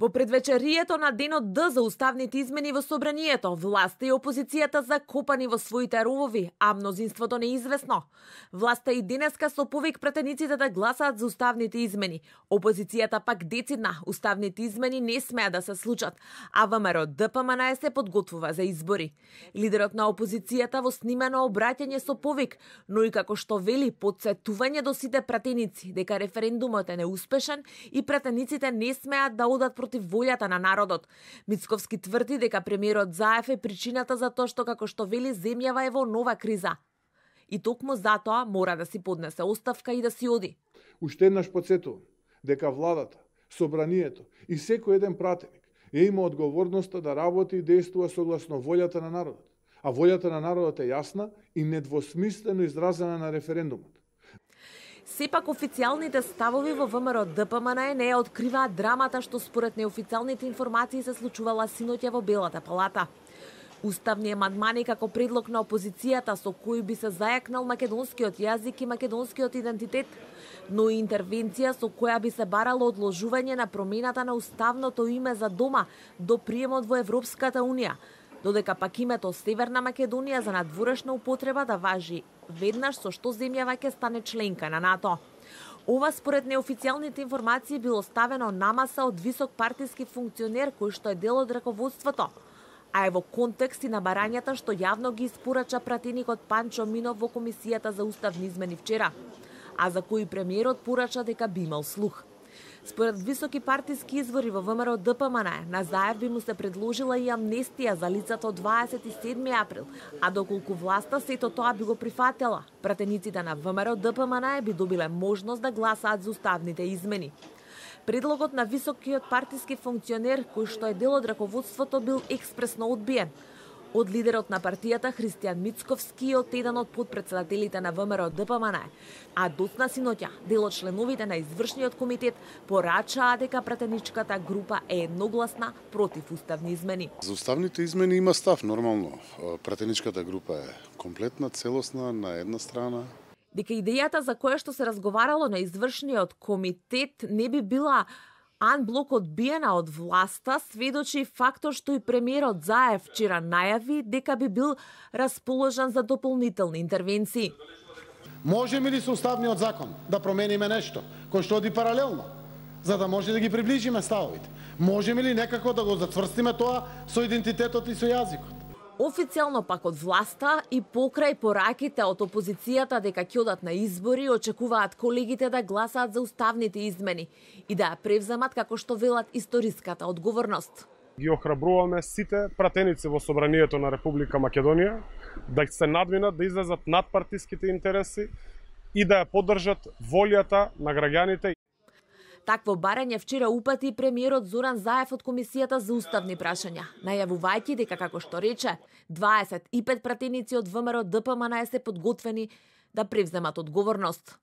Во предвечерието на денот Д за уставните измени во собранието, власта и опозицијата закопани во своите ровови, а мнозинството неизвестно. Власта и денеска со повик претениците да гласаат за уставните измени. Опозицијата пак децидна, уставните измени не смеа да се случат, а ВМРО ДПМН се подготвува за избори. Лидерот на опозицијата во снимено обраќање со повик, но и како што вели подсетување до сите претеници дека референдумот е неуспешен и претениците не смеат да одат против волјата на народот. Мицковски тврди дека премиерот Заев е причината за тоа што како што вели земјава е во нова криза. И токму затоа мора да си поднесе оставка и да си оди. Уште еднаш подсетувам дека владата, собранието и секој еден пратеник е има одговорноста да работи и действува согласно волјата на народот. А волјата на народот е јасна и недвосмислено изразена на референдумот. Сепак официјалните ставови во ВМРО ДПМН не ја откриваат драмата што според неофицијалните информации се случувала синоќа во Белата палата. Уставни амандмани како предлог на опозицијата со кој би се зајакнал македонскиот јазик и македонскиот идентитет, но и интервенција со која би се барало одложување на промената на уставното име за дома до приемот во Европската Унија, додека пак името Северна Македонија за надворешна употреба да важи веднаш со што земјава ќе стане членка на НАТО. Ова според неофицијалните информации било ставено на маса од висок партиски функционер кој што е дел од раководството, а е во контекст и на барањата што јавно ги испорача пратеникот Панчо Минов во Комисијата за уставни измени вчера, а за кои премиерот порача дека би имал слух. Според високи партиски извори во ВМРО ДПМН, на Заев би му се предложила и амнестија за лицата од 27 април, а доколку власта сето тоа би го прифатела, пратениците на ВМРО ДПМН би добиле можност да гласаат за уставните измени. Предлогот на високиот партиски функционер кој што е дел од раководството бил експресно одбиен од лидерот на партијата Христијан Мицковски и од еден од подпредседателите на ВМРО ДПМН. А доцна синоќа, дел од членовите на извршниот комитет порачаа дека пратеничката група е едногласна против уставни измени. За уставните измени има став нормално. Пратеничката група е комплетна, целосна на една страна, дека идејата за која што се разговарало на извршниот комитет не би била Анблок одбиена од власта сведочи фактор што и премиерот Заев вчера најави дека би бил расположен за дополнителни интервенции. Можеме ли со уставниот закон да промениме нешто кој што оди паралелно за да може да ги приближиме ставовите? Можеме ли некако да го зацврстиме тоа со идентитетот и со јазикот? Официјално пак од власта и покрај пораките од опозицијата дека ќе одат на избори, очекуваат колегите да гласаат за уставните измени и да ја превземат како што велат историската одговорност. Ги охрабруваме сите пратеници во Собранието на Република Македонија да се надминат, да излезат над партиските интереси и да ја поддржат волјата на граѓаните. Такво барање вчера упати премиерот Зоран Заев од Комисијата за уставни прашања, најавувајќи дека, како што рече, 25 пратеници од ВМРО ДПМНЕ се подготвени да превземат одговорност.